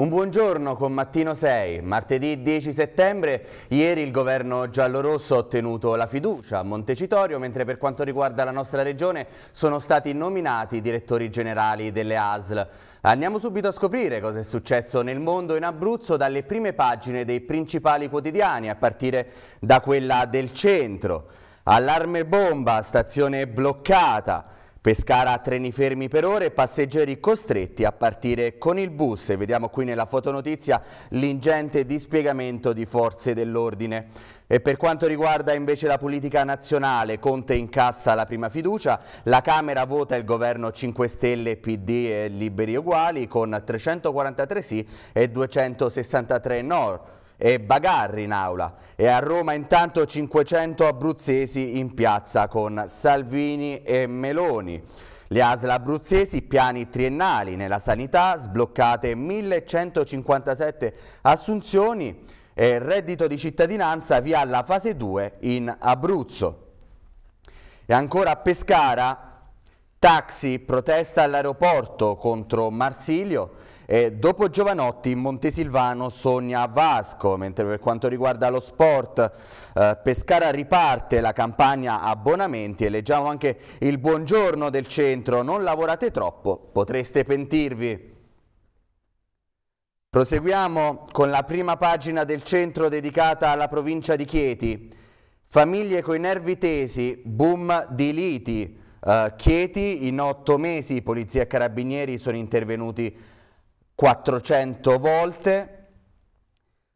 Un buongiorno con Mattino 6. Martedì 10 settembre, ieri il governo giallorosso ha ottenuto la fiducia a Montecitorio, mentre per quanto riguarda la nostra regione sono stati nominati i direttori generali delle ASL. Andiamo subito a scoprire cosa è successo nel mondo in Abruzzo dalle prime pagine dei principali quotidiani, a partire da quella del centro. Allarme bomba, stazione bloccata. Pescara a treni fermi per ore, passeggeri costretti a partire con il bus e vediamo qui nella fotonotizia l'ingente dispiegamento di forze dell'ordine. E per quanto riguarda invece la politica nazionale, Conte incassa la prima fiducia, la Camera vota il governo 5 Stelle, PD e Liberi Uguali con 343 sì e 263 no e Bagarri in aula e a Roma intanto 500 abruzzesi in piazza con Salvini e Meloni. Le ASL abruzzesi, piani triennali nella sanità, sbloccate 1157 assunzioni e reddito di cittadinanza via la fase 2 in Abruzzo. E ancora a Pescara, taxi, protesta all'aeroporto contro Marsilio, e dopo Giovanotti, Montesilvano sogna Vasco, mentre per quanto riguarda lo sport, eh, Pescara riparte la campagna abbonamenti e leggiamo anche il buongiorno del centro, non lavorate troppo, potreste pentirvi. Proseguiamo con la prima pagina del centro dedicata alla provincia di Chieti. Famiglie coi nervi tesi, boom di liti. Uh, Chieti, in otto mesi polizia e carabinieri sono intervenuti 400 volte,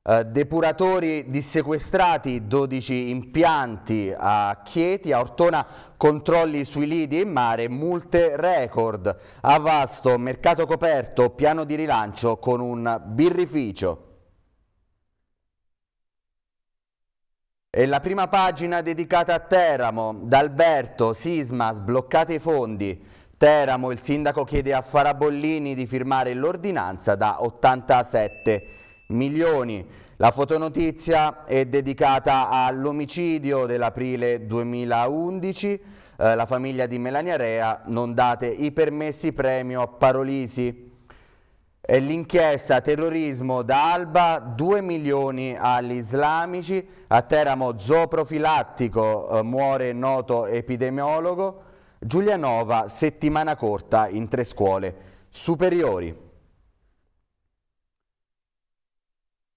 eh, depuratori dissequestrati 12 impianti a Chieti, a Ortona controlli sui lidi in mare, multe record, a Vasto mercato coperto, piano di rilancio con un birrificio. E la prima pagina dedicata a Teramo, d'Alberto, Sisma, sbloccate i fondi, Teramo, il sindaco chiede a Farabollini di firmare l'ordinanza da 87 milioni. La fotonotizia è dedicata all'omicidio dell'aprile 2011. Eh, la famiglia di Melania Rea non date i permessi premio a Parolisi. L'inchiesta terrorismo da Alba, 2 milioni agli islamici, a Teramo zooprofilattico eh, muore noto epidemiologo, Giulianova, settimana corta in tre scuole superiori.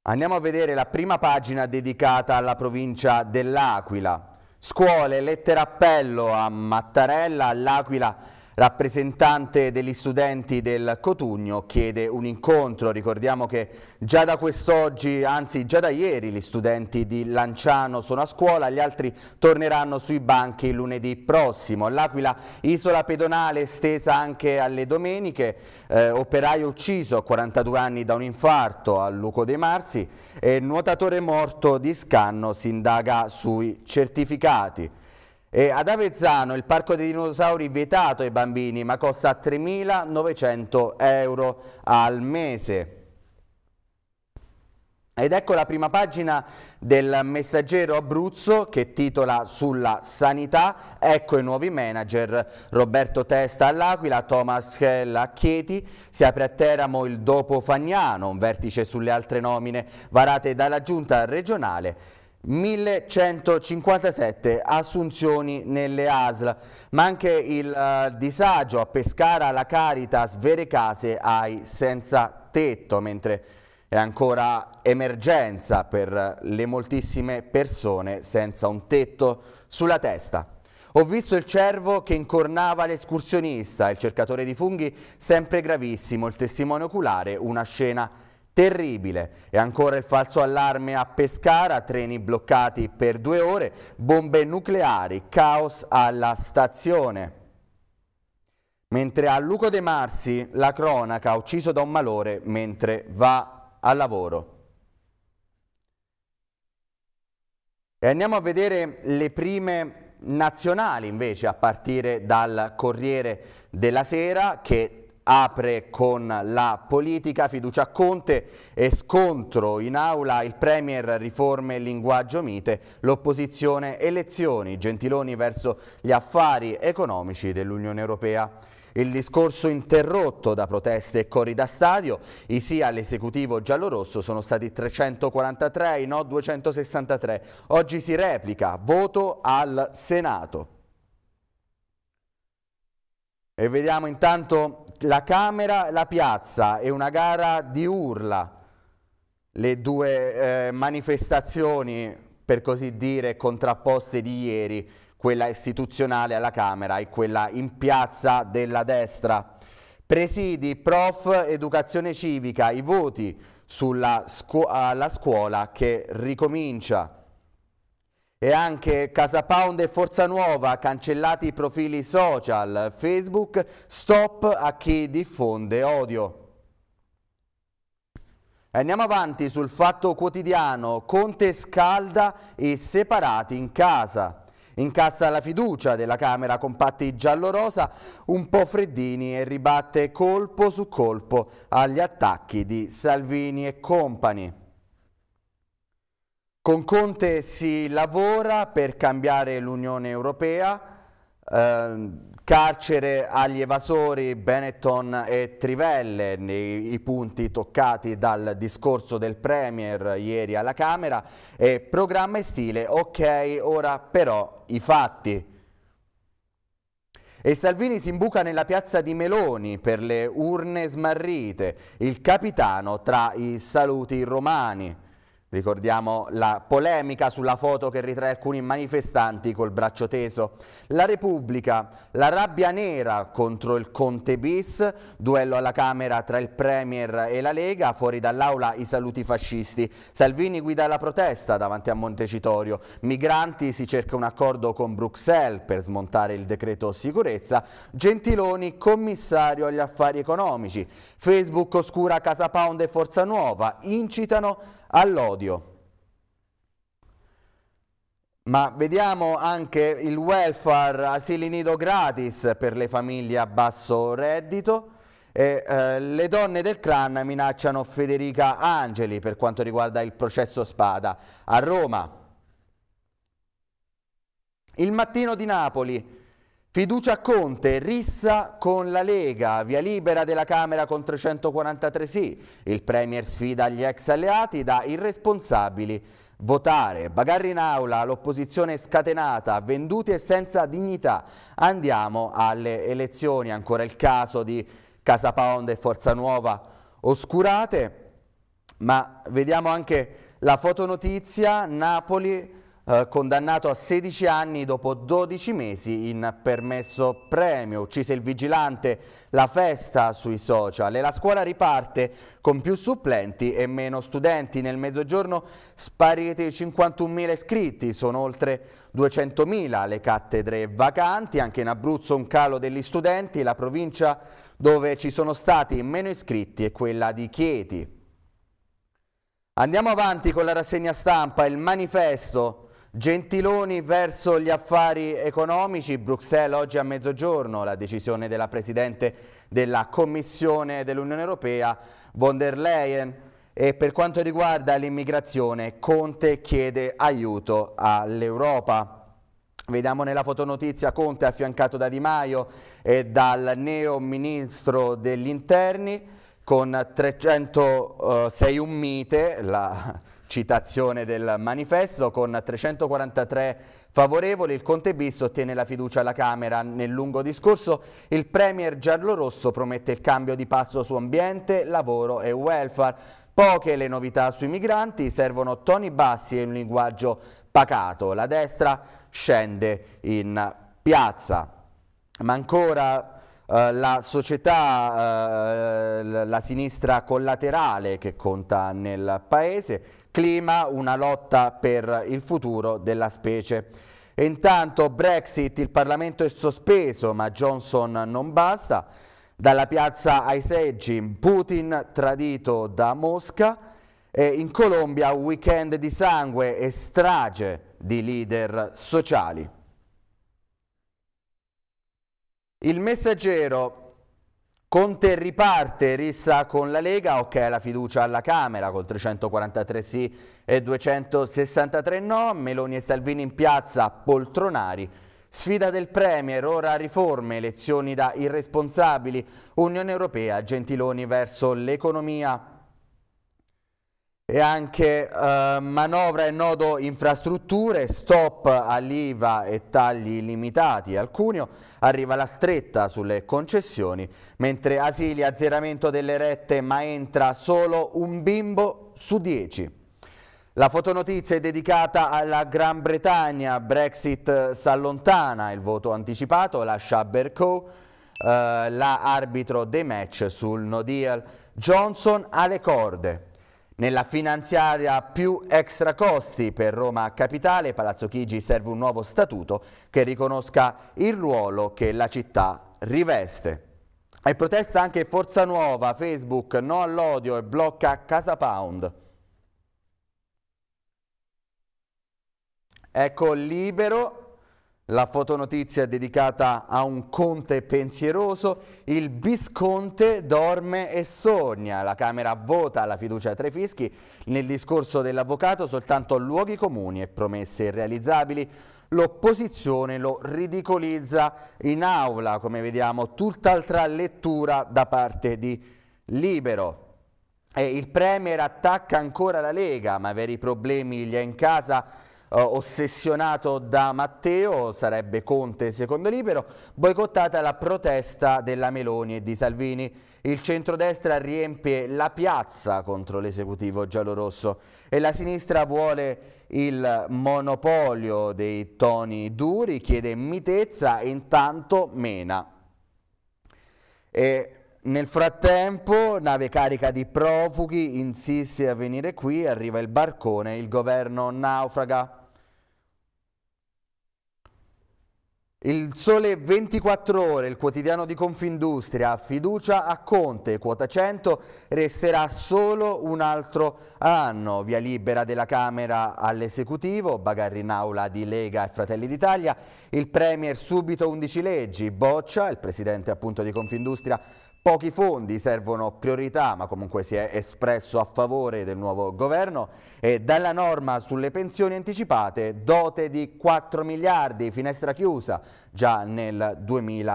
Andiamo a vedere la prima pagina dedicata alla provincia dell'Aquila. Scuole, lettera appello a Mattarella, all'Aquila rappresentante degli studenti del Cotugno chiede un incontro, ricordiamo che già da quest'oggi, anzi già da ieri gli studenti di Lanciano sono a scuola, gli altri torneranno sui banchi lunedì prossimo. L'Aquila, isola pedonale estesa anche alle domeniche, eh, operaio ucciso a 42 anni da un infarto a Luco dei Marsi e nuotatore morto di scanno si indaga sui certificati. E ad Avezzano il parco dei dinosauri vietato ai bambini ma costa 3.900 euro al mese. Ed ecco la prima pagina del messaggero Abruzzo che titola sulla sanità, ecco i nuovi manager Roberto Testa all'Aquila, Thomas Schell a Chieti, si apre a Teramo il dopo Fagnano, un vertice sulle altre nomine varate dalla giunta regionale 1157 assunzioni nelle ASL, ma anche il eh, disagio a Pescara, la Caritas, vere case ai senza tetto, mentre è ancora emergenza per le moltissime persone senza un tetto sulla testa. Ho visto il cervo che incornava l'escursionista, il cercatore di funghi sempre gravissimo, il testimone oculare, una scena Terribile. E ancora il falso allarme a Pescara, treni bloccati per due ore, bombe nucleari, caos alla stazione. Mentre a Luco De Marsi la cronaca ucciso da un malore mentre va al lavoro. E andiamo a vedere le prime nazionali invece a partire dal Corriere della Sera che apre con la politica, fiducia a Conte e scontro in aula, il Premier riforme e linguaggio mite, l'opposizione elezioni, Gentiloni verso gli affari economici dell'Unione Europea. Il discorso interrotto da proteste e corri da stadio, i sì all'esecutivo giallorosso sono stati 343, i no 263. Oggi si replica, voto al Senato. E vediamo intanto la Camera, la piazza e una gara di urla, le due eh, manifestazioni, per così dire, contrapposte di ieri, quella istituzionale alla Camera e quella in piazza della destra. Presidi, prof, educazione civica, i voti sulla scu alla scuola che ricomincia. E anche Casa Pound e Forza Nuova, cancellati i profili social, Facebook, stop a chi diffonde odio. Andiamo avanti sul fatto quotidiano, Conte scalda e separati in casa. Incassa la fiducia della Camera compatti giallorosa, un po' freddini e ribatte colpo su colpo agli attacchi di Salvini e compagni. Con Conte si lavora per cambiare l'Unione Europea, eh, carcere agli evasori Benetton e Trivelle, nei, i punti toccati dal discorso del Premier ieri alla Camera, e programma e stile, ok, ora però i fatti. E Salvini si imbuca nella piazza di Meloni per le urne smarrite, il capitano tra i saluti romani. Ricordiamo la polemica sulla foto che ritrae alcuni manifestanti col braccio teso. La Repubblica, la rabbia nera contro il Conte bis, duello alla Camera tra il Premier e la Lega, fuori dall'aula i saluti fascisti. Salvini guida la protesta davanti a Montecitorio. Migranti si cerca un accordo con Bruxelles per smontare il decreto sicurezza. Gentiloni commissario agli affari economici. Facebook oscura Casa Pound e Forza Nuova incitano all'odio. Ma vediamo anche il welfare asili nido gratis per le famiglie a basso reddito. E, eh, le donne del clan minacciano Federica Angeli per quanto riguarda il processo Spada a Roma. Il mattino di Napoli, Fiducia a Conte, rissa con la Lega, via libera della Camera con 343 sì. Il Premier sfida gli ex alleati da irresponsabili. Votare, Bagarri in aula, l'opposizione scatenata, venduti e senza dignità. Andiamo alle elezioni, ancora il caso di Casa Pound e Forza Nuova oscurate, ma vediamo anche la fotonotizia, Napoli eh, condannato a 16 anni dopo 12 mesi in permesso premio. Uccise il vigilante, la festa sui social e la scuola riparte con più supplenti e meno studenti. Nel mezzogiorno spariti 51.000 iscritti, sono oltre 200.000 le cattedre vacanti, anche in Abruzzo un calo degli studenti, la provincia dove ci sono stati meno iscritti è quella di Chieti. Andiamo avanti con la rassegna stampa, il manifesto Gentiloni verso gli affari economici, Bruxelles oggi a mezzogiorno, la decisione della Presidente della Commissione dell'Unione Europea, von der Leyen. E per quanto riguarda l'immigrazione, Conte chiede aiuto all'Europa. Vediamo nella fotonotizia Conte affiancato da Di Maio e dal neo ministro degli interni con 306 unmite, la citazione del manifesto, con 343 favorevoli il Conte bis ottiene la fiducia alla Camera. Nel lungo discorso il Premier giallorosso promette il cambio di passo su ambiente, lavoro e welfare. Poche le novità sui migranti, servono toni bassi e un linguaggio pacato. La destra scende in piazza. Ma ancora Uh, la società, uh, la sinistra collaterale che conta nel paese, clima, una lotta per il futuro della specie. Intanto Brexit, il Parlamento è sospeso, ma Johnson non basta. Dalla piazza ai seggi, Putin tradito da Mosca. E in Colombia un weekend di sangue e strage di leader sociali. Il messaggero Conte riparte, rissa con la Lega, ok la fiducia alla Camera con 343 sì e 263 no, Meloni e Salvini in piazza, poltronari, sfida del Premier, ora riforme, elezioni da irresponsabili, Unione Europea, Gentiloni verso l'economia, e anche eh, manovra e nodo infrastrutture, stop all'IVA e tagli limitati al cuneo, arriva la stretta sulle concessioni, mentre asili azzeramento delle rette ma entra solo un bimbo su dieci. La fotonotizia è dedicata alla Gran Bretagna, Brexit s'allontana, il voto anticipato lascia Bercow, eh, la dei match sul no deal, Johnson alle corde. Nella finanziaria più extra costi per Roma Capitale, Palazzo Chigi serve un nuovo statuto che riconosca il ruolo che la città riveste. E protesta anche Forza Nuova, Facebook, no all'odio e blocca Casa Pound. Ecco libero la fotonotizia è dedicata a un conte pensieroso, il bisconte dorme e sogna, la Camera vota la fiducia tra i fischi, nel discorso dell'avvocato soltanto luoghi comuni e promesse irrealizzabili, l'opposizione lo ridicolizza in aula, come vediamo, tutt'altra lettura da parte di Libero. E il Premier attacca ancora la Lega, ma veri problemi gli è in casa eh, ossessionato da Matteo, sarebbe Conte secondo Libero, boicottata la protesta della Meloni e di Salvini. Il centrodestra riempie la piazza contro l'esecutivo giallorosso e la sinistra vuole il monopolio dei toni duri, chiede mitezza e intanto mena. E nel frattempo, nave carica di profughi insiste a venire qui, arriva il barcone, il governo naufraga. Il Sole 24 Ore, il quotidiano di Confindustria, fiducia a Conte, quota 100, resterà solo un altro anno. Via libera della Camera all'esecutivo, bagarri in aula di Lega e Fratelli d'Italia, il Premier subito 11 leggi, boccia, il Presidente appunto di Confindustria Pochi fondi servono priorità, ma comunque si è espresso a favore del nuovo governo e dalla norma sulle pensioni anticipate dote di 4 miliardi, finestra chiusa già nel 2020.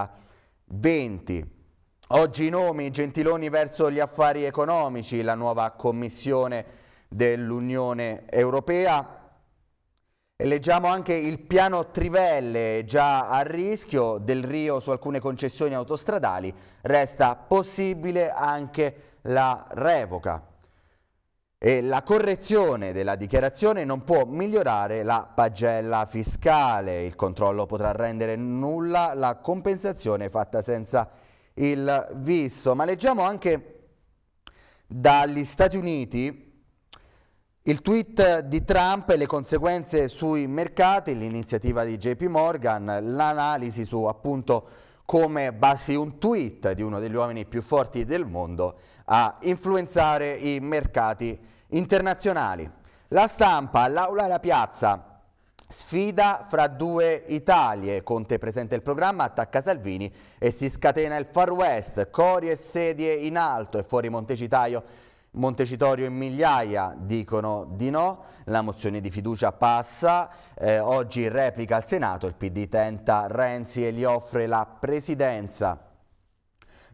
Oggi i nomi, Gentiloni verso gli affari economici, la nuova commissione dell'Unione Europea, Leggiamo anche il piano Trivelle già a rischio del Rio su alcune concessioni autostradali, resta possibile anche la revoca. E la correzione della dichiarazione non può migliorare la pagella fiscale, il controllo potrà rendere nulla la compensazione fatta senza il visto. Ma leggiamo anche dagli Stati Uniti il tweet di Trump e le conseguenze sui mercati, l'iniziativa di JP Morgan, l'analisi su appunto come basi un tweet di uno degli uomini più forti del mondo a influenzare i mercati internazionali. La stampa, l'aula e la piazza. Sfida fra due Italie. Conte presenta il programma, attacca Salvini e si scatena il Far West. Cori e sedie in alto e fuori Montecitaio Montecitorio in migliaia dicono di no, la mozione di fiducia passa, eh, oggi replica al Senato, il PD tenta Renzi e gli offre la presidenza.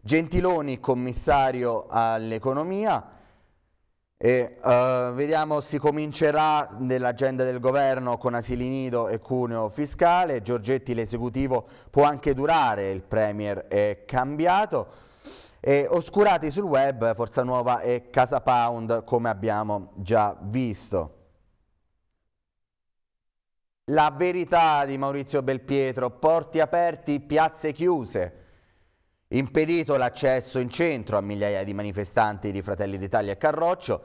Gentiloni, commissario all'economia, e, eh, vediamo si comincerà nell'agenda del governo con asili nido e cuneo fiscale, Giorgetti l'esecutivo può anche durare, il Premier è cambiato. E oscurati sul web Forza Nuova e Casa Pound come abbiamo già visto. La verità di Maurizio Belpietro, porti aperti, piazze chiuse. Impedito l'accesso in centro a migliaia di manifestanti di Fratelli d'Italia e Carroccio,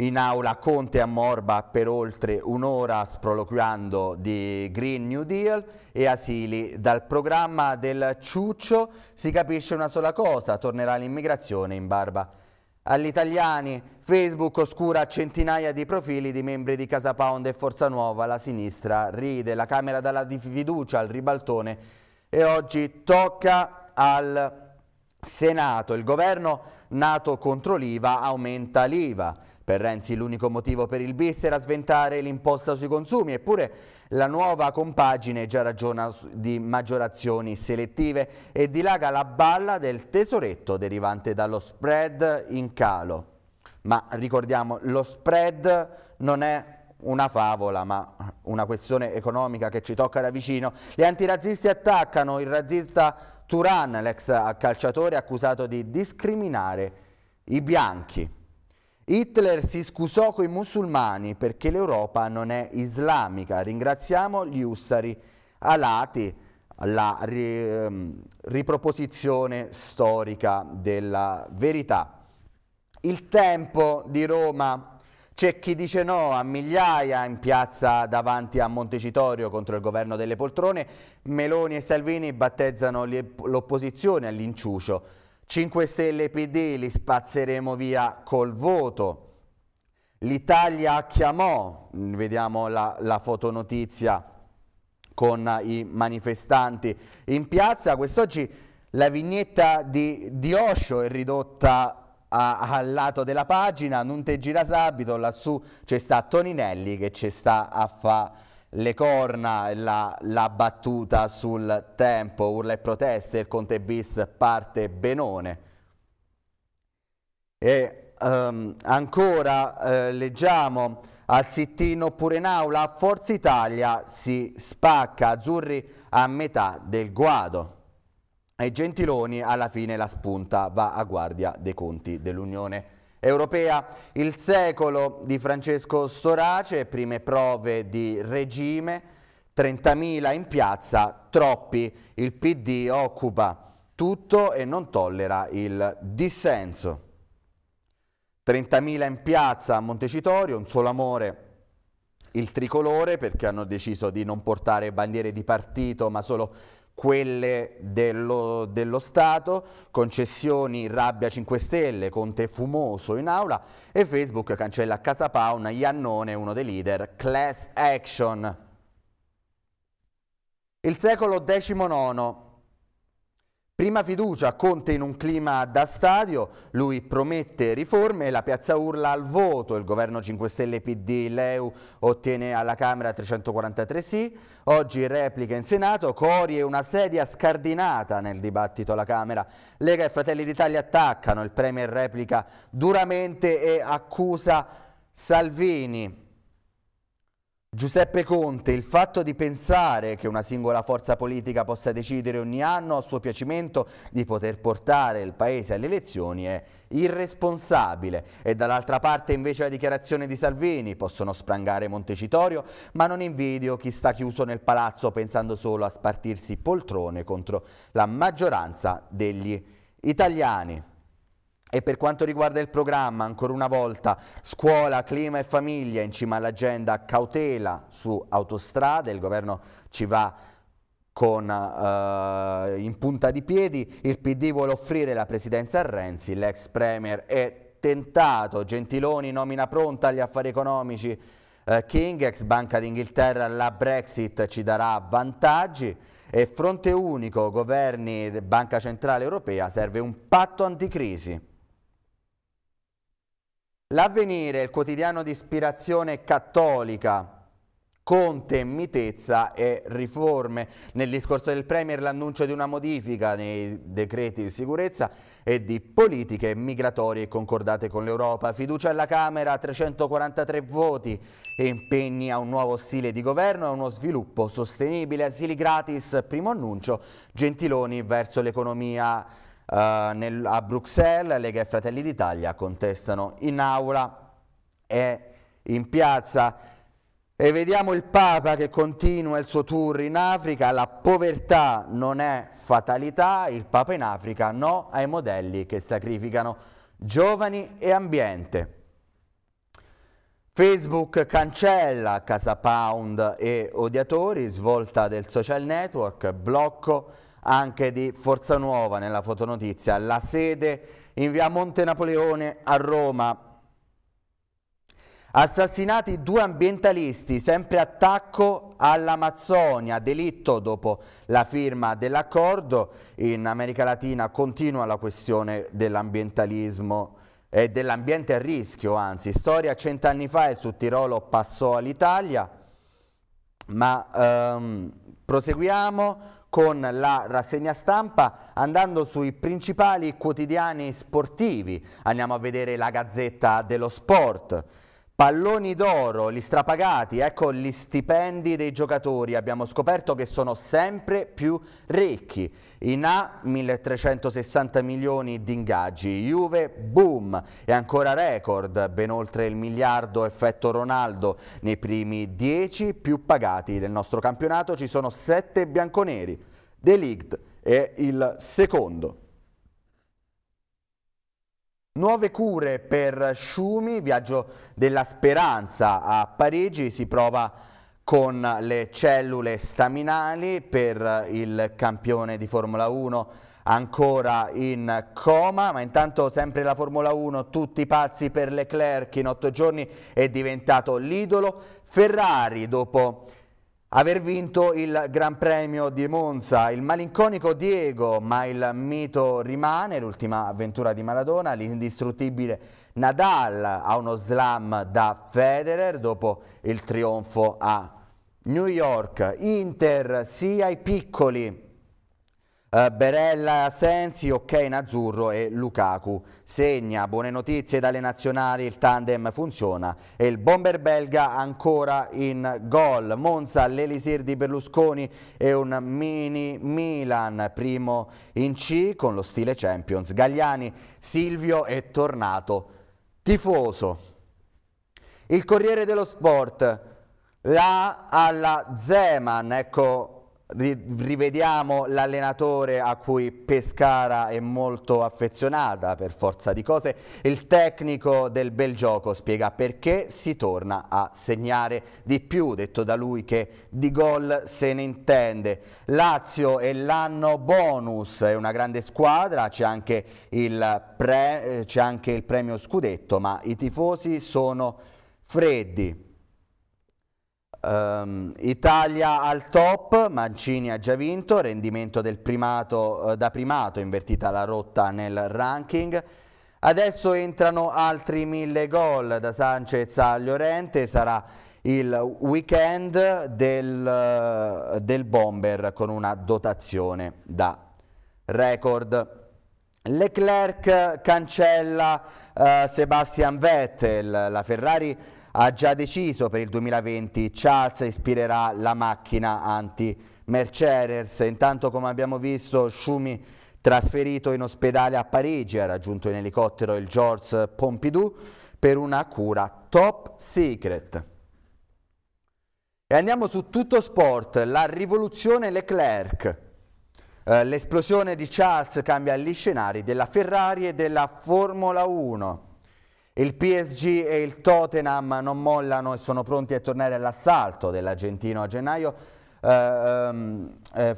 in aula Conte a Morba per oltre un'ora sproloquiando di Green New Deal e asili. Dal programma del Ciuccio si capisce una sola cosa, tornerà l'immigrazione in barba agli italiani. Facebook oscura centinaia di profili di membri di Casa Pound e Forza Nuova, la sinistra ride, la Camera dalla fiducia al ribaltone e oggi tocca al Senato. Il governo nato contro l'IVA aumenta l'IVA. Per Renzi l'unico motivo per il bis era sventare l'imposta sui consumi, eppure la nuova compagine già ragiona di maggiorazioni selettive e dilaga la balla del tesoretto derivante dallo spread in calo. Ma ricordiamo, lo spread non è una favola, ma una questione economica che ci tocca da vicino. Gli antirazzisti attaccano il razzista Turan, l'ex calciatore accusato di discriminare i bianchi. Hitler si scusò con i musulmani perché l'Europa non è islamica. Ringraziamo gli ussari alati la ri, ehm, riproposizione storica della verità. Il tempo di Roma. C'è chi dice no a migliaia in piazza davanti a Montecitorio contro il governo delle poltrone. Meloni e Salvini battezzano l'opposizione all'inciucio. 5 Stelle e PD li spazzeremo via col voto. L'Italia chiamò, vediamo la, la fotonotizia con i manifestanti in piazza, quest'oggi la vignetta di, di Osho è ridotta a, al lato della pagina, non te gira sabito, lassù c'è sta Toninelli che ci sta a fare le corna, la, la, battuta sul tempo, urla e proteste, il Conte bis parte benone. E um, ancora eh, leggiamo al sittino pure in aula, Forza Italia si spacca, azzurri a metà del guado. E Gentiloni alla fine la spunta va a guardia dei conti dell'Unione Europea europea. Il secolo di Francesco Storace, prime prove di regime, 30.000 in piazza, troppi. Il PD occupa tutto e non tollera il dissenso. 30.000 in piazza a Montecitorio, un solo amore il tricolore perché hanno deciso di non portare bandiere di partito ma solo quelle dello, dello, Stato, concessioni rabbia 5 Stelle, Conte fumoso in aula e Facebook cancella Casa Pauna, Iannone, uno dei leader, class action. Il secolo XIX Prima fiducia, Conte in un clima da stadio, lui promette riforme, la piazza urla al voto, il governo 5 Stelle PD Leu ottiene alla Camera 343 sì, oggi replica in Senato, Cori e una sedia scardinata nel dibattito alla Camera, Lega e Fratelli d'Italia attaccano, il Premier replica duramente e accusa Salvini. Giuseppe Conte, il fatto di pensare che una singola forza politica possa decidere ogni anno a suo piacimento di poter portare il Paese alle elezioni è irresponsabile e dall'altra parte invece la dichiarazione di Salvini possono sprangare Montecitorio ma non invidio chi sta chiuso nel palazzo pensando solo a spartirsi poltrone contro la maggioranza degli italiani. E per quanto riguarda il programma, ancora una volta, scuola, clima e famiglia in cima all'agenda cautela su autostrade, il governo ci va con, eh, in punta di piedi, il PD vuole offrire la presidenza a Renzi, l'ex premier è tentato, Gentiloni nomina pronta agli affari economici, eh, King, ex Banca d'Inghilterra, la Brexit ci darà vantaggi, e fronte unico, governi, Banca Centrale Europea, serve un patto anticrisi. L'avvenire, il quotidiano di ispirazione cattolica, Conte, mitezza e riforme. Nel discorso del Premier l'annuncio di una modifica nei decreti di sicurezza e di politiche migratorie concordate con l'Europa. Fiducia alla Camera, 343 voti, e impegni a un nuovo stile di governo e a uno sviluppo sostenibile. Asili gratis, primo annuncio, Gentiloni verso l'economia Uh, nel, a Bruxelles Lega e Fratelli d'Italia contestano in aula e in piazza e vediamo il Papa che continua il suo tour in Africa, la povertà non è fatalità, il Papa in Africa no ai modelli che sacrificano giovani e ambiente. Facebook cancella Casa Pound e odiatori, svolta del social network, blocco anche di Forza Nuova nella fotonotizia, la sede in via Monte Napoleone a Roma. Assassinati due ambientalisti, sempre attacco all'Amazzonia, delitto dopo la firma dell'accordo. In America Latina continua la questione dell'ambientalismo e dell'ambiente a rischio, anzi, storia cent'anni fa il Sud Tirolo passò all'Italia, ma ehm, proseguiamo con la rassegna stampa andando sui principali quotidiani sportivi. Andiamo a vedere la Gazzetta dello Sport Palloni d'oro, gli strapagati, ecco gli stipendi dei giocatori, abbiamo scoperto che sono sempre più ricchi. In A 1360 milioni di ingaggi, Juve boom è ancora record, ben oltre il miliardo effetto Ronaldo. Nei primi 10 più pagati del nostro campionato ci sono 7 bianconeri, De Ligt è il secondo. Nuove cure per Schumi, viaggio della speranza a Parigi, si prova con le cellule staminali per il campione di Formula 1 ancora in coma, ma intanto sempre la Formula 1, tutti pazzi per Leclerc in otto giorni è diventato l'idolo Ferrari dopo Aver vinto il Gran Premio di Monza, il malinconico Diego, ma il mito rimane, l'ultima avventura di Maradona, l'indistruttibile Nadal a uno slam da Federer dopo il trionfo a New York, Inter sia i piccoli Uh, Berella, Sensi, ok in azzurro e Lukaku. Segna, buone notizie dalle nazionali, il tandem funziona e il bomber belga ancora in gol. Monza, l'Elisir di Berlusconi e un mini Milan, primo in C con lo stile Champions. Gagliani, Silvio è tornato tifoso. Il Corriere dello Sport, la alla Zeman, ecco Rivediamo l'allenatore a cui Pescara è molto affezionata per forza di cose, il tecnico del bel gioco spiega perché si torna a segnare di più, detto da lui che di gol se ne intende. Lazio è l'anno bonus, è una grande squadra, c'è anche, eh, anche il premio scudetto, ma i tifosi sono freddi. Um, Italia al top, Mancini ha già vinto, rendimento del primato, eh, da primato, invertita la rotta nel ranking. Adesso entrano altri mille gol da Sanchez a Llorente, sarà il weekend del, eh, del bomber con una dotazione da record. Leclerc cancella eh, Sebastian Vettel, la Ferrari ha già deciso per il 2020, Charles ispirerà la macchina anti-Mercedes, intanto come abbiamo visto Schumi trasferito in ospedale a Parigi, ha raggiunto in elicottero il Georges Pompidou per una cura top secret. E andiamo su tutto sport, la rivoluzione Leclerc. Eh, l'esplosione di Charles cambia gli scenari della Ferrari e della Formula 1. Il PSG e il Tottenham non mollano e sono pronti a tornare all'assalto dell'Argentino a gennaio. Eh, ehm, eh,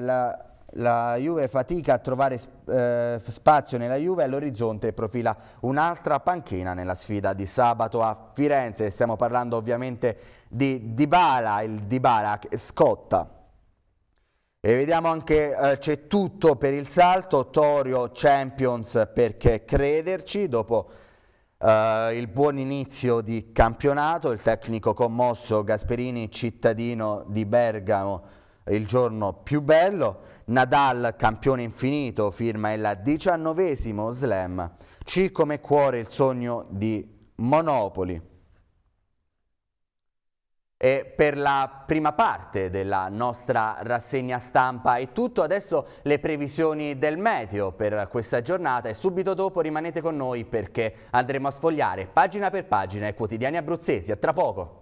la, la, Juve fatica a trovare eh, spazio nella Juve all'orizzonte profila un'altra panchina nella sfida di sabato a Firenze. Stiamo parlando ovviamente di Dybala, il Dybala che scotta. E vediamo anche eh, c'è tutto per il salto, Torio Champions perché crederci dopo Uh, il buon inizio di campionato, il tecnico commosso Gasperini, cittadino di Bergamo, il giorno più bello. Nadal, campione infinito, firma il diciannovesimo slam. C come cuore il sogno di Monopoli. E eh, per la prima parte della nostra rassegna stampa è tutto, adesso le previsioni del meteo per questa giornata e subito dopo rimanete con noi perché andremo a sfogliare pagina per pagina i quotidiani abruzzesi, a tra poco.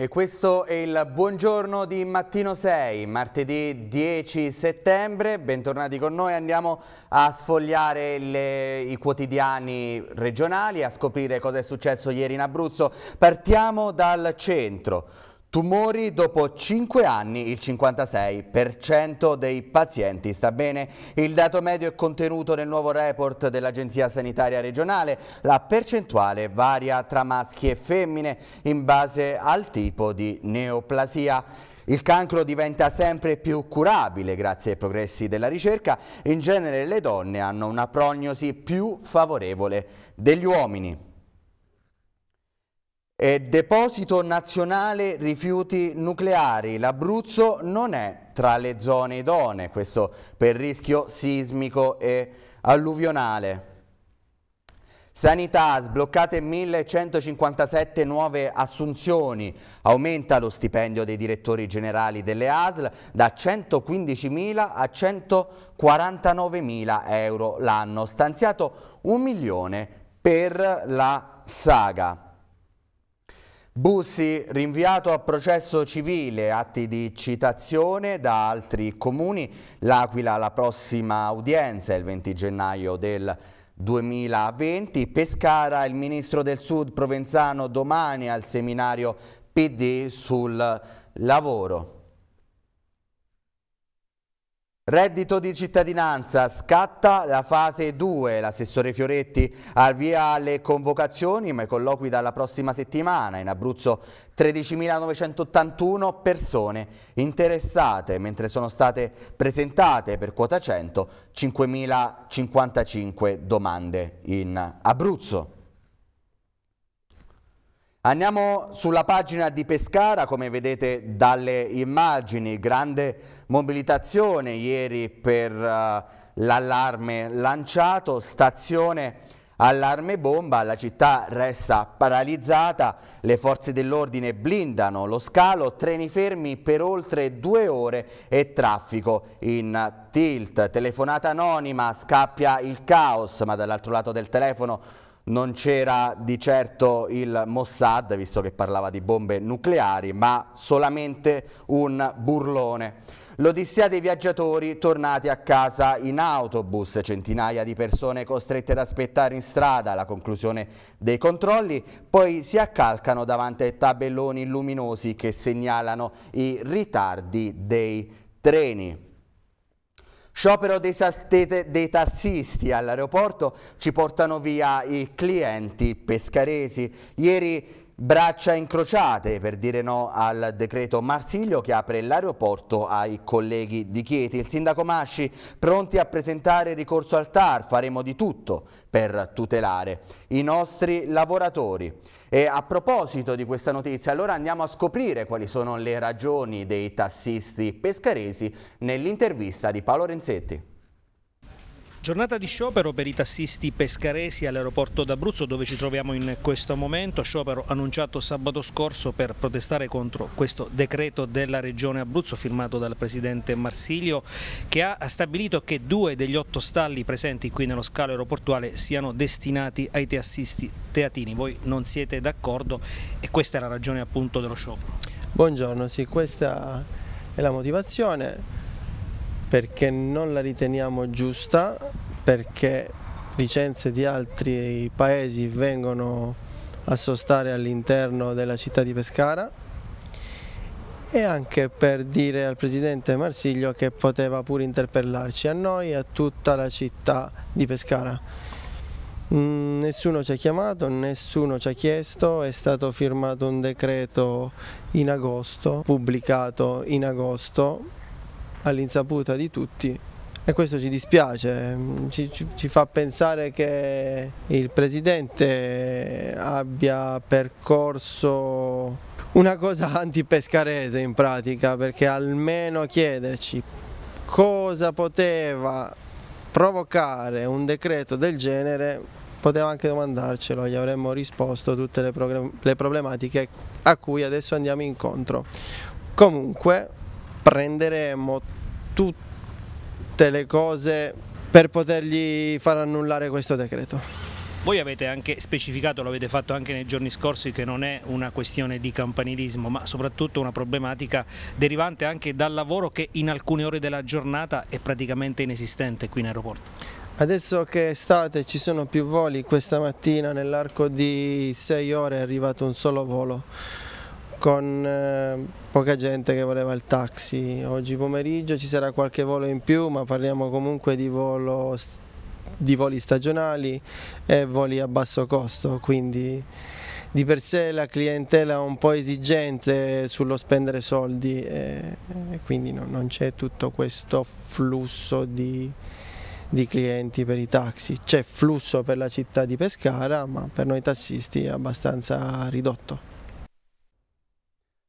E questo è il buongiorno di Mattino 6, martedì 10 settembre, bentornati con noi, andiamo a sfogliare le, i quotidiani regionali, a scoprire cosa è successo ieri in Abruzzo. Partiamo dal centro. Tumori dopo 5 anni il 56% dei pazienti sta bene. Il dato medio è contenuto nel nuovo report dell'Agenzia Sanitaria Regionale. La percentuale varia tra maschi e femmine in base al tipo di neoplasia. Il cancro diventa sempre più curabile grazie ai progressi della ricerca. In genere le donne hanno una prognosi più favorevole degli uomini. Eh, deposito nazionale rifiuti nucleari, l'Abruzzo non è tra le zone idonee, questo per rischio sismico e alluvionale. Sanità, sbloccate 1157 nuove assunzioni, aumenta lo stipendio dei direttori generali delle ASL da 115.000 a 149.000 euro l'anno, stanziato un milione per la saga. Bussi rinviato a processo civile, atti di citazione da altri comuni, l'Aquila alla prossima udienza il 20 gennaio del 2020, Pescara il ministro del Sud Provenzano domani al seminario PD sul lavoro. Reddito di cittadinanza, scatta la fase 2, l'assessore Fioretti avvia le convocazioni ma i colloqui dalla prossima settimana, in Abruzzo 13.981 persone interessate, mentre sono state presentate per quota 100 5.055 domande in Abruzzo. Andiamo sulla pagina di Pescara, come vedete dalle immagini, grande mobilitazione ieri per uh, l'allarme lanciato, stazione allarme bomba, la città resta paralizzata, le forze dell'ordine blindano lo scalo, treni fermi per oltre due ore e traffico in tilt. Telefonata anonima, scappia il caos, ma dall'altro lato del telefono non c'era di certo il Mossad, visto che parlava di bombe nucleari, ma solamente un burlone. L'odissea dei viaggiatori tornati a casa in autobus, centinaia di persone costrette ad aspettare in strada la conclusione dei controlli, poi si accalcano davanti ai tabelloni luminosi che segnalano i ritardi dei treni. Sciopero dei, dei, tassisti all'aeroporto, ci portano via i clienti pescaresi. Ieri Braccia incrociate per dire no al decreto Marsiglio che apre l'aeroporto ai colleghi di Chieti. Il sindaco Masci pronti a presentare ricorso al TAR, faremo di tutto per tutelare i nostri lavoratori. E a proposito di questa notizia, allora andiamo a scoprire quali sono le ragioni dei tassisti pescaresi nell'intervista di Paolo Renzetti. Giornata di sciopero per i tassisti pescaresi all'aeroporto d'Abruzzo dove ci troviamo in questo momento, sciopero annunciato sabato scorso per protestare contro questo decreto della regione Abruzzo firmato dal presidente Marsilio che ha stabilito che due degli otto stalli presenti qui nello scalo aeroportuale siano destinati ai tassisti teatini. Voi non siete d'accordo e questa è la ragione appunto dello sciopero. Buongiorno, sì questa è la motivazione perché non la riteniamo giusta, perché licenze di altri paesi vengono a sostare all'interno della città di Pescara e anche per dire al presidente Marsiglio che poteva pure interpellarci a noi e a tutta la città di Pescara. Mm, nessuno ci ha chiamato, nessuno ci ha chiesto, è stato firmato un decreto in agosto, pubblicato in agosto all'insaputa di tutti e questo ci dispiace, ci, ci, fa pensare che il Presidente abbia percorso una cosa antipescarese in pratica, perché almeno chiederci cosa poteva provocare un decreto del genere, poteva anche domandarcelo, gli avremmo risposto tutte le problematiche a cui adesso andiamo incontro. Comunque prenderemo tutte le cose per potergli far annullare questo decreto. Voi avete anche specificato, l'avete fatto anche nei giorni scorsi, che non è una questione di campanilismo, ma soprattutto una problematica derivante anche dal lavoro che in alcune ore della giornata è praticamente inesistente qui in aeroporto. Adesso che è estate ci sono più voli, questa mattina nell'arco di sei ore è arrivato un solo volo con eh, poca gente che voleva il taxi. Oggi pomeriggio ci sarà qualche volo in più, ma parliamo comunque di, volo, di voli stagionali e voli a basso costo, quindi di per sé la clientela è un po' esigente sullo spendere soldi e quindi non c'è tutto questo flusso di, di clienti per i taxi. C'è flusso per la città di Pescara, ma per noi tassisti è abbastanza ridotto.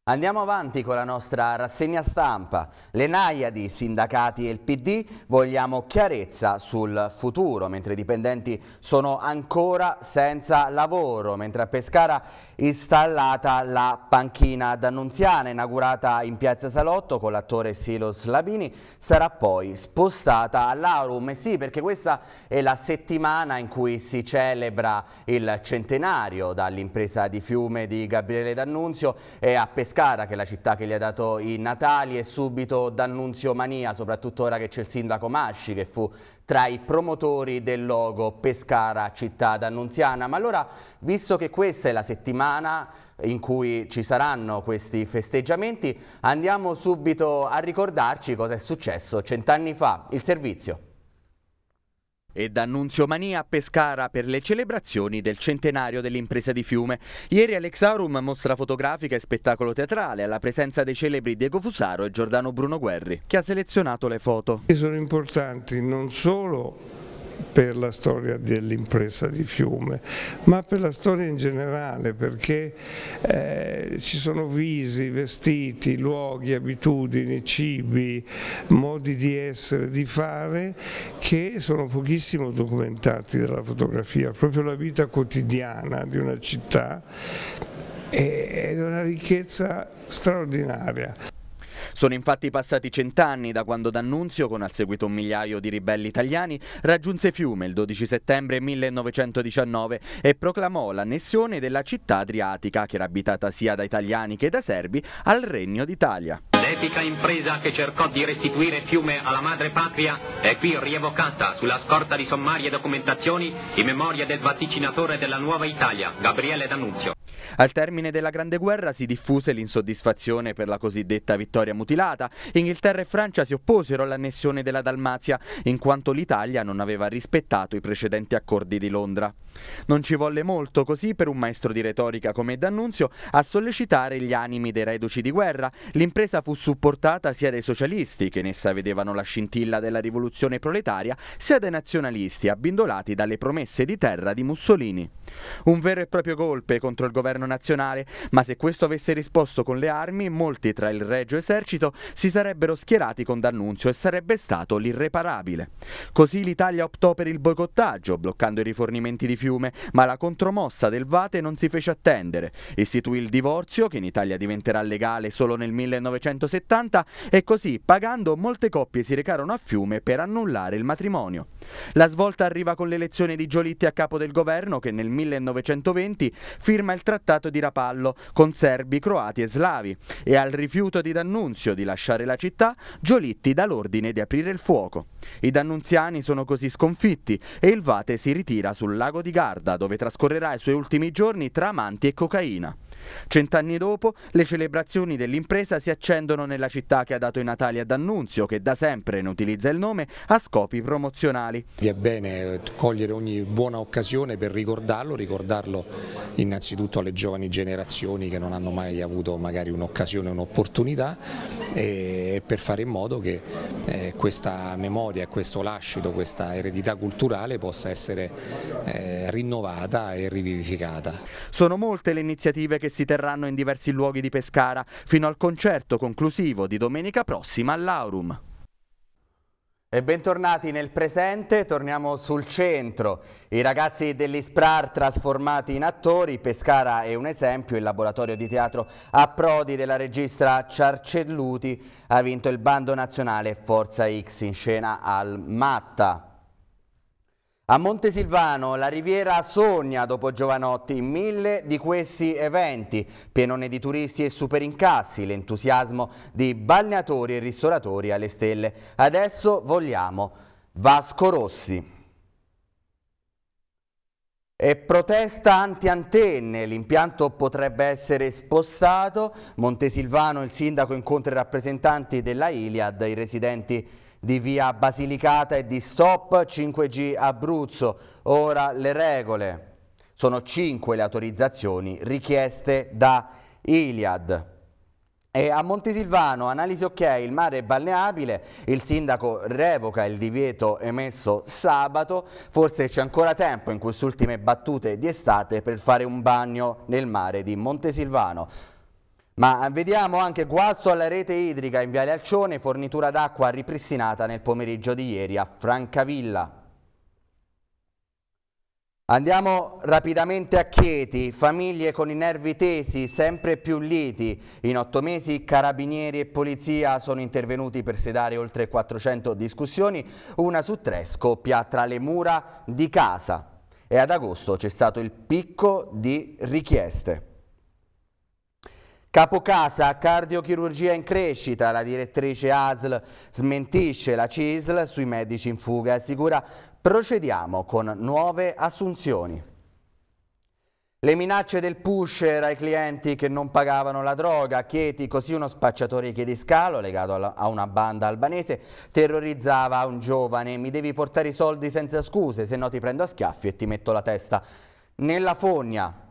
Andiamo avanti con la nostra rassegna stampa. Le Naiadi, sindacati e il PD vogliamo chiarezza sul futuro, mentre i dipendenti sono ancora senza lavoro, mentre a Pescara installata la panchina d'Annunziana, inaugurata in Piazza Salotto con l'attore Silos Labini, sarà poi spostata all'Aurum. E eh sì, perché questa è la settimana in cui si celebra il centenario dall'impresa di fiume di Gabriele D'Annunzio e a Pescara Pescara, che è la città che gli ha dato i Natali, e subito d'annunzio mania, soprattutto ora che c'è il sindaco Masci, che fu tra i promotori del logo Pescara città d'Annunziana. Ma allora, visto che questa è la settimana in cui ci saranno questi festeggiamenti, andiamo subito a ricordarci cosa è successo cent'anni fa, il servizio. E da Nunziomania a Pescara per le celebrazioni del centenario dell'impresa di Fiume. Ieri all'Exaurum mostra fotografica e spettacolo teatrale alla presenza dei celebri Diego Fusaro e Giordano Bruno Guerri, che ha selezionato le foto. Sono importanti non solo per la storia dell'impresa di Fiume, ma per la storia in generale, perché eh, ci sono visi, vestiti, luoghi, abitudini, cibi, modi di essere, di fare, che sono pochissimo documentati dalla fotografia, proprio la vita quotidiana di una città è una ricchezza straordinaria. Sono infatti passati cent'anni da quando D'Annunzio, con al seguito un migliaio di ribelli italiani, raggiunse Fiume il 12 settembre 1919 e proclamò l'annessione della città adriatica, che era abitata sia da italiani che da serbi, al Regno d'Italia. L'epica impresa che cercò di restituire Fiume alla madre patria è qui rievocata sulla scorta di sommarie documentazioni in memoria del vaticinatore della nuova Italia, Gabriele D'Annunzio. Al termine della Grande Guerra si diffuse l'insoddisfazione per la cosiddetta vittoria mutilata. Inghilterra e Francia si opposero all'annessione della Dalmazia, in quanto l'Italia non aveva rispettato i precedenti accordi di Londra. Non ci volle molto così per un maestro di retorica come D'Annunzio a sollecitare gli animi dei reduci di guerra. L'impresa fu supportata sia dai socialisti, che in essa vedevano la scintilla della rivoluzione proletaria, sia dai nazionalisti, abbindolati dalle promesse di terra di Mussolini. Un vero e proprio golpe contro il governo nazionale, ma se questo avesse risposto con le armi, molti tra il regio esercito esercito si sarebbero schierati con D'Annunzio e sarebbe stato l'irreparabile. Così l'Italia optò per il boicottaggio, bloccando i rifornimenti di fiume, ma la contromossa del Vate non si fece attendere. Istituì il divorzio, che in Italia diventerà legale solo nel 1970, e così, pagando, molte coppie si recarono a fiume per annullare il matrimonio. La svolta arriva con l'elezione di Giolitti a capo del governo, che nel 1920 firma il trattato di Rapallo con serbi, croati e slavi, e al rifiuto di D'Annunzio D'Annunzio di lasciare la città, Giolitti dà l'ordine di aprire il fuoco. I dannunziani sono così sconfitti e il Vate si ritira sul lago di Garda dove trascorrerà i suoi ultimi giorni tra amanti e cocaina. Cent'anni dopo, le celebrazioni dell'impresa si accendono nella città che ha dato i Natali ad Annunzio, che da sempre ne utilizza il nome, a scopi promozionali. È bene eh, cogliere ogni buona occasione per ricordarlo, ricordarlo innanzitutto alle giovani generazioni che non hanno mai avuto magari un'occasione, un'opportunità e per fare in modo che eh, questa memoria, questo lascito, questa eredità culturale possa essere eh, rinnovata e rivivificata. Sono molte le iniziative che si terranno in diversi luoghi di Pescara, fino al concerto conclusivo di domenica prossima all'Aurum. E bentornati nel presente, torniamo sul centro. I ragazzi dell'ISPRAR trasformati in attori, Pescara è un esempio, il laboratorio di teatro a Prodi della regista Ciarcelluti ha vinto il bando nazionale Forza X in scena al Matta. A Montesilvano la Riviera sogna dopo Giovanotti mille di questi eventi, pienone di turisti e super incassi, l'entusiasmo di balneatori e ristoratori alle stelle. Adesso vogliamo Vasco Rossi. E protesta anti-antenne, l'impianto potrebbe essere spostato. Montesilvano, il sindaco incontra i rappresentanti della Iliad, i residenti di via Basilicata e di Stop 5G Abruzzo. Ora le regole. Sono 5 le autorizzazioni richieste da Iliad. E a Montesilvano, analisi ok, il mare è balneabile, il sindaco revoca il divieto emesso sabato, forse c'è ancora tempo in queste ultime battute di estate per fare un bagno nel mare di Montesilvano. Ma vediamo anche guasto alla rete idrica in Viale Alcione, fornitura d'acqua ripristinata nel pomeriggio di ieri a Francavilla. Andiamo rapidamente a Chieti, famiglie con i nervi tesi, sempre più liti. In otto mesi carabinieri e polizia sono intervenuti per sedare oltre 400 discussioni, una su tre scoppia tra le mura di casa. E ad agosto c'è stato il picco di richieste. Capocasa, cardiochirurgia in crescita, la direttrice ASL smentisce la CISL sui medici in fuga e assicura procediamo con nuove assunzioni. Le minacce del pusher ai clienti che non pagavano la droga, Chieti, così uno spacciatore scalo legato a una banda albanese terrorizzava un giovane, mi devi portare i soldi senza scuse, se no ti prendo a schiaffi e ti metto la testa nella fogna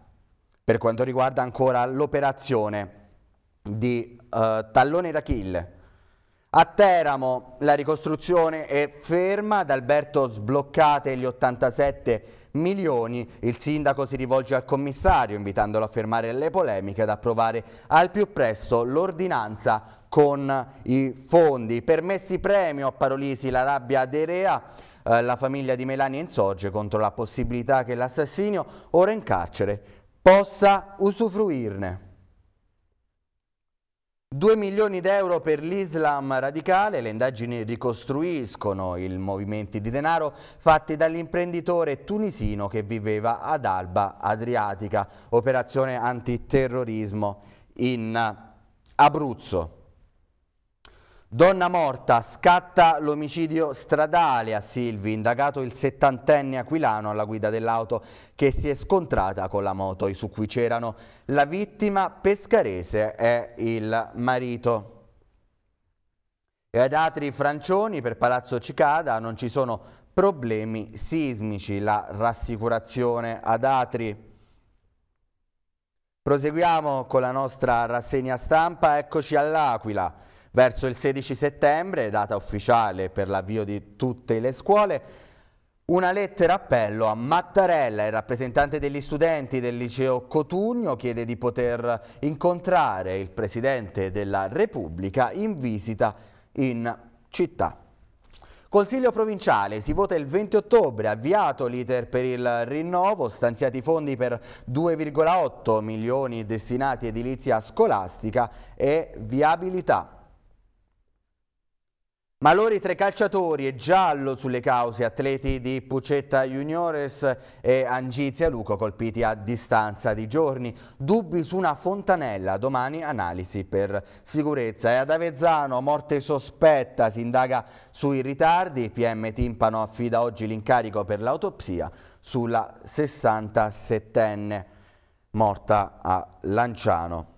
per quanto riguarda ancora l'operazione di eh, tallone d'Achille. A Teramo la ricostruzione è ferma, ad Alberto sbloccate gli 87 milioni, il sindaco si rivolge al commissario invitandolo a fermare le polemiche ed approvare al più presto l'ordinanza con i fondi. Permessi premio a Parolisi la rabbia d'Erea, eh, la famiglia di Melania insorge contro la possibilità che l'assassinio ora in carcere possa usufruirne. 2 milioni di euro per l'Islam radicale, le indagini ricostruiscono i movimenti di denaro fatti dall'imprenditore tunisino che viveva ad Alba Adriatica, operazione antiterrorismo in Abruzzo. Donna morta, scatta l'omicidio stradale a Silvi, indagato il settantenne aquilano alla guida dell'auto che si è scontrata con la moto su cui c'erano la vittima pescarese e il marito. E ad Atri Francioni per Palazzo Cicada non ci sono problemi sismici, la rassicurazione ad Atri. Proseguiamo con la nostra rassegna stampa, eccoci all'Aquila. Verso il 16 settembre, data ufficiale per l'avvio di tutte le scuole, una lettera appello a Mattarella, il rappresentante degli studenti del liceo Cotugno, chiede di poter incontrare il Presidente della Repubblica in visita in città. Consiglio provinciale, si vota il 20 ottobre, avviato l'iter per il rinnovo, stanziati i fondi per 2,8 milioni destinati a edilizia scolastica e viabilità. Malori loro i tre calciatori e giallo sulle cause atleti di Pucetta Juniores e Angizia Luco colpiti a distanza di giorni. Dubbi su una fontanella, domani analisi per sicurezza. E ad Avezzano morte sospetta, si indaga sui ritardi. Il PM Timpano affida oggi l'incarico per l'autopsia sulla 67enne morta a Lanciano.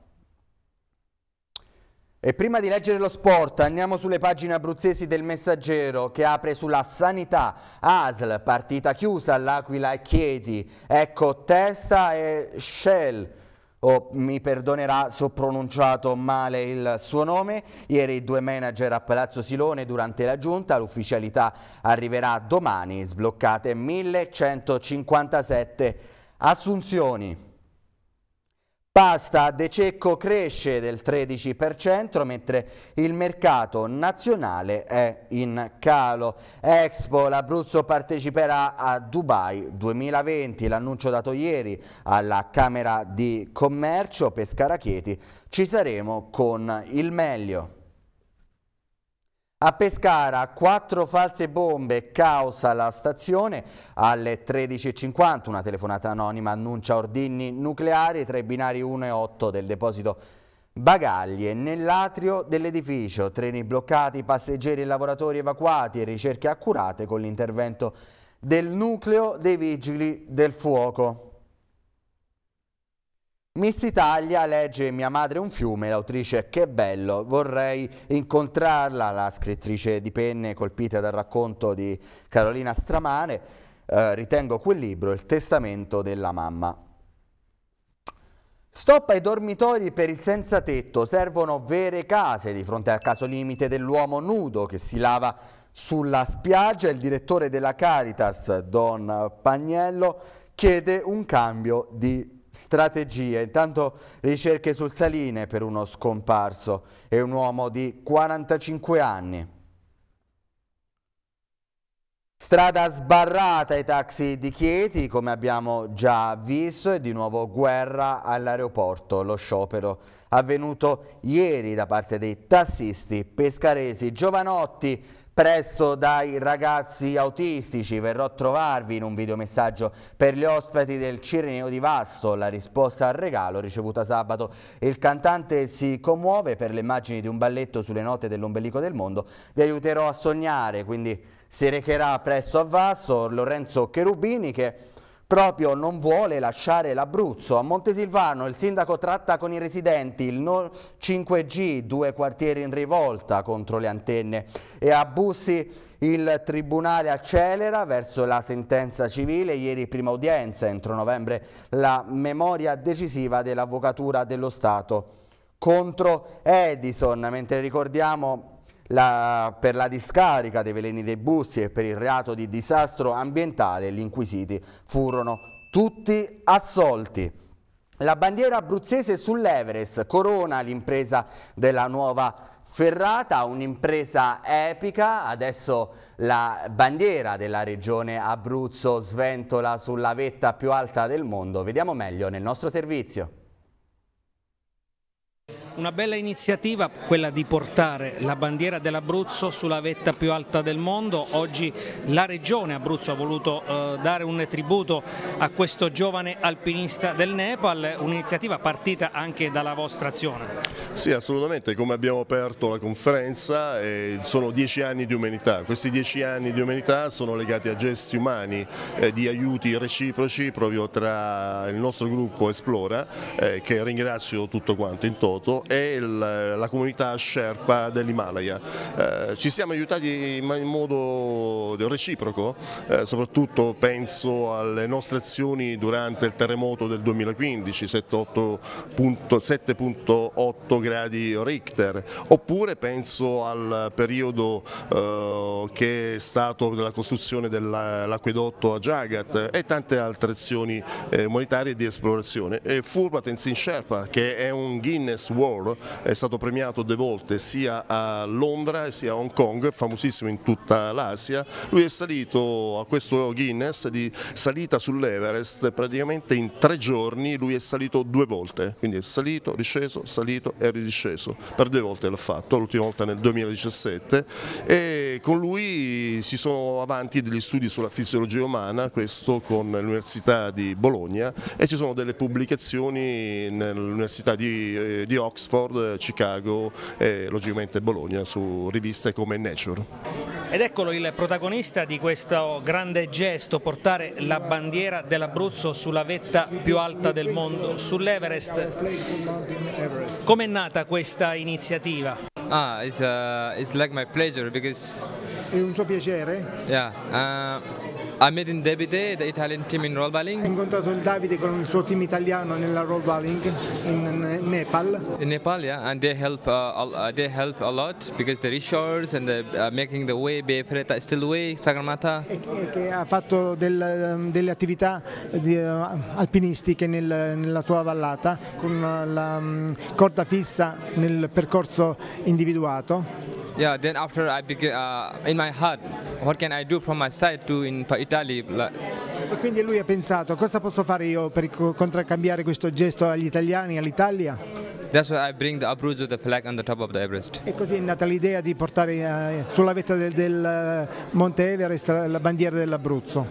E prima di leggere lo sport andiamo sulle pagine abruzzesi del Messaggero che apre sulla sanità. ASL, partita chiusa, all'Aquila e Chieti. Ecco, Testa e Shell. Oh, mi perdonerà se ho pronunciato male il suo nome. Ieri i due manager a Palazzo Silone durante la giunta, l'ufficialità arriverà domani, sbloccate 1157 assunzioni. Pasta a De Cecco cresce del 13%, mentre il mercato nazionale è in calo. Expo, l'Abruzzo parteciperà a Dubai 2020, l'annuncio dato ieri alla Camera di Commercio, Pescara Chieti, ci saremo con il meglio. A Pescara quattro false bombe causa la stazione. Alle 13.50 una telefonata anonima annuncia ordigni nucleari tra i binari 1 e 8 del deposito Bagaglie. nell'atrio dell'edificio. Treni bloccati, passeggeri e lavoratori evacuati e ricerche accurate con l'intervento del nucleo dei vigili del fuoco. Miss Italia legge Mia madre un fiume, l'autrice Che bello, vorrei incontrarla, la scrittrice di penne colpita dal racconto di Carolina Stramane, eh, ritengo quel libro il testamento della mamma. Stop ai dormitori per il senza tetto, servono vere case di fronte al caso limite dell'uomo nudo che si lava sulla spiaggia, il direttore della Caritas, Don Pagnello, chiede un cambio di strategie. Intanto ricerche sul Saline per uno scomparso. e un uomo di 45 anni. Strada sbarrata ai taxi di Chieti, come abbiamo già visto, e di nuovo guerra all'aeroporto. Lo sciopero avvenuto ieri da parte dei tassisti pescaresi. Giovanotti presto dai ragazzi autistici, verrò a trovarvi in un videomessaggio per gli ospiti del Cirineo di Vasto, la risposta al regalo ricevuta sabato. Il cantante si commuove per le immagini di un balletto sulle note dell'ombelico del mondo, vi aiuterò a sognare, quindi si recherà presto a Vasto Lorenzo Cherubini che proprio non vuole lasciare l'Abruzzo. A Montesilvano il sindaco tratta con i residenti il 5G, due quartieri in rivolta contro le antenne e a Bussi il Tribunale accelera verso la sentenza civile, ieri prima udienza, entro novembre, la memoria decisiva dell'Avvocatura dello Stato contro Edison, mentre ricordiamo la, per la discarica dei veleni dei bussi e per il reato di disastro ambientale gli inquisiti furono tutti assolti. La bandiera abruzzese sull'Everest corona l'impresa della nuova Ferrata, un'impresa epica, adesso la bandiera della regione Abruzzo sventola sulla vetta più alta del mondo. Vediamo meglio nel nostro servizio. Una bella iniziativa quella di portare la bandiera dell'Abruzzo sulla vetta più alta del mondo, oggi la regione Abruzzo ha voluto eh, dare un tributo a questo giovane alpinista del Nepal, un'iniziativa partita anche dalla vostra azione. Sì, assolutamente, come abbiamo aperto la conferenza eh, sono dieci anni di umanità, questi dieci anni di umanità sono legati a gesti umani, eh, di aiuti reciproci proprio tra il nostro gruppo Esplora, eh, che ringrazio tutto quanto in toto, e il, la comunità Sherpa dell'Himalaya. Eh, ci siamo aiutati in, modo reciproco, eh, soprattutto penso alle nostre azioni durante il terremoto del 2015, 7.8 7.8 gradi Richter, oppure penso al periodo eh, che è stato della costruzione dell'acquedotto a Jagat e tante altre azioni eh, monetarie di esplorazione. E Furba Tenzin Sherpa che è un Guinness World, è stato premiato due volte sia a Londra sia a Hong Kong, famosissimo in tutta l'Asia, lui è salito a questo Guinness di salita sull'Everest praticamente in tre giorni, lui è salito due volte, quindi è salito, risceso, salito e ridisceso, per due volte l'ha fatto, l'ultima volta nel 2017 e con lui si sono avanti degli studi sulla fisiologia umana, questo con l'Università di Bologna e ci sono delle pubblicazioni nell'Università di, eh, di Oxford, Chicago e logicamente Bologna su riviste come Nature. Ed eccolo il protagonista di questo grande gesto, portare la bandiera dell'Abruzzo sulla vetta più alta del mondo, sull'Everest. Come è nato? nata questa iniziativa? Ah, it's, uh, it's like my pleasure because... È un suo piacere? Yeah, uh... Amedin Debite Italian Team in Rollballing. Ho incontrato il Davide con il suo team italiano nella balling in Nepal. In Nepal, yeah, and they help, uh, uh they help a lot because the reshores and the, uh, making the way, Bay Preta, uh, still way, Sagarmatha. e che ha fatto del, um, delle attività di, uh, alpinistiche nel, nella sua vallata con la um, corda fissa nel percorso individuato. Yeah, then after I began, uh, in my heart, what can I do from my side to in Italy? E quindi lui ha pensato, cosa posso fare io per contraccambiare questo gesto agli italiani, all'Italia? That's why I bring the Abruzzo, the flag on the top of the Everest. E così è nata l'idea di portare uh, sulla vetta del, del eh, Monte Everest la bandiera dell'Abruzzo.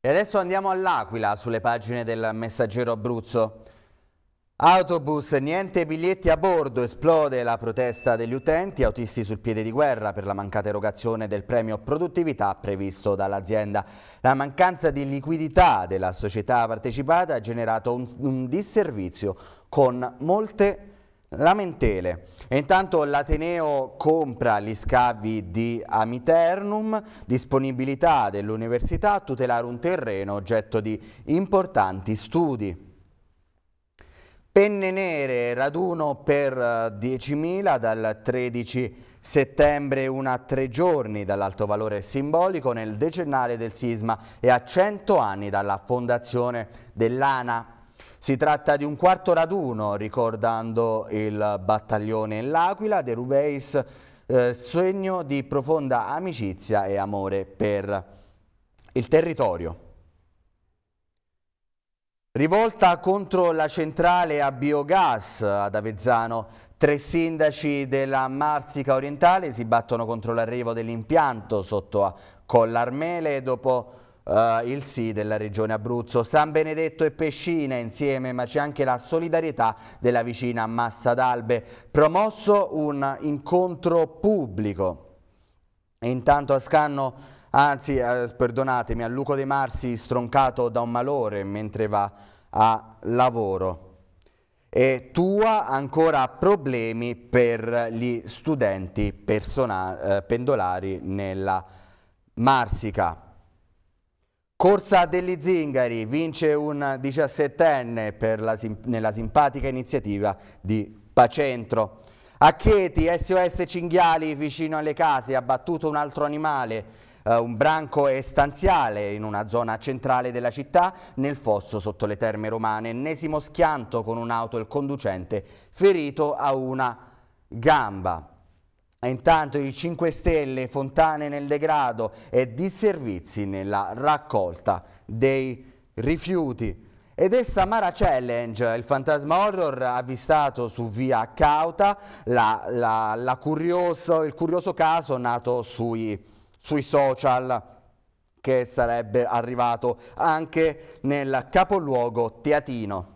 E adesso andiamo all'Aquila, sulle pagine del Messaggero Abruzzo. Autobus, niente biglietti a bordo, esplode la protesta degli utenti, autisti sul piede di guerra per la mancata erogazione del premio produttività previsto dall'azienda. La mancanza di liquidità della società partecipata ha generato un, un disservizio con molte lamentele. E intanto l'Ateneo compra gli scavi di Amiternum, disponibilità dell'università a tutelare un terreno oggetto di importanti studi. Penne nere, raduno per 10.000 eh, dal 13 settembre, una tre giorni dall'alto valore simbolico nel decennale del sisma e a 100 anni dalla fondazione dell'ANA. Si tratta di un quarto raduno ricordando il battaglione L'Aquila, De Rubeis, eh, segno di profonda amicizia e amore per il territorio. Rivolta contro la centrale a biogas ad Avezzano. Tre sindaci della Marsica orientale si battono contro l'arrivo dell'impianto sotto a Collarmele dopo uh, il sì della regione Abruzzo. San Benedetto e Pescina insieme, ma c'è anche la solidarietà della vicina Massa d'Albe. Promosso un incontro pubblico. E intanto a Scanno anzi eh, perdonatemi, a Luco De Marsi stroncato da un malore mentre va a lavoro. E tua ancora problemi per gli studenti eh, pendolari nella Marsica. Corsa degli Zingari, vince un 17enne la sim nella simpatica iniziativa di Pacentro. A Chieti, SOS Cinghiali, vicino alle case, ha battuto un altro animale eh, un branco è stanziale in una zona centrale della città, nel fosso sotto le terme romane, ennesimo schianto con un'auto il conducente ferito a una gamba. Intanto i 5 Stelle, fontane nel degrado e disservizi nella raccolta dei rifiuti. Ed è Samara Challenge, il fantasma horror avvistato su via Cauta, la, la, la curioso, il curioso caso nato sui sui social che sarebbe arrivato anche nel capoluogo teatino.